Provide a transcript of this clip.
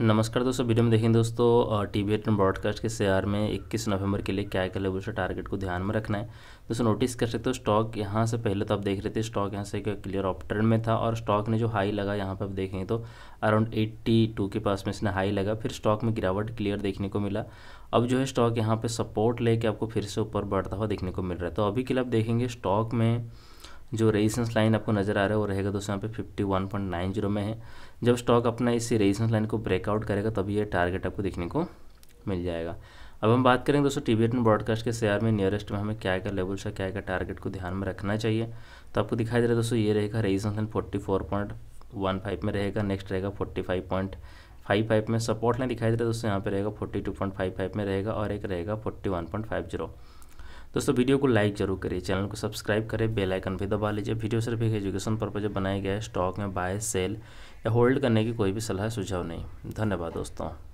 नमस्कार दोस्तों वीडियो में देखें दोस्तों टी वी एटन ब्रॉडकास्ट के शेयर में 21 नवंबर के लिए क्या क्या उसे टारगेट को ध्यान में रखना है दोस्तों नोटिस कर सकते हो स्टॉक यहाँ से पहले तो आप देख रहे थे स्टॉक यहाँ से क्लियर ऑफ ट्रेंड में था और स्टॉक ने जो हाई लगा यहाँ पर आप देखें तो अराउंड एट्टी के पास में इसने हाई लगा फिर स्टॉक में गिरावट क्लियर देखने को मिला अब जो है स्टॉक यहाँ पर सपोर्ट लेके आपको फिर से ऊपर बढ़ता हुआ देखने को मिल रहा है तो अभी के लिए आप देखेंगे स्टॉक में जो रेजिस्टेंस लाइन आपको नज़र आ रहा है वो रहेगा दोस्तों यहाँ पे fifty one point nine zero में है जब स्टॉक अपना इसी रेजिस्टेंस लाइन को ब्रेकआउट करेगा तभी ये टारगेट आपको देखने को मिल जाएगा अब हम बात करेंगे दोस्तों टी ब्रॉडकास्ट के शेयर में नियरेस्ट में हमें क्या क्या लेवल्स है क्या क्या टारगेट को ध्यान में रखना चाहिए तो आपको दिखाई दे रहा है दोस्तों ये रहेगा resistance line forty four point one five में रहेगा नेक्स्ट रहेगा forty five point five five में सपोर्ट लाइन दिखाई दे रहा है दोस्तों यहाँ पे रहेगा forty two point five five में रहेगा और एक रहेगा forty one point five zero दोस्तों वीडियो को लाइक जरूर करिए चैनल को सब्सक्राइब करें बेल आइकन भी दबा लीजिए वीडियो सिर्फ एक एजुकेशन पर्पज बनाया गया है स्टॉक में बाय सेल या होल्ड करने की कोई भी सलाह सुझाव नहीं धन्यवाद दोस्तों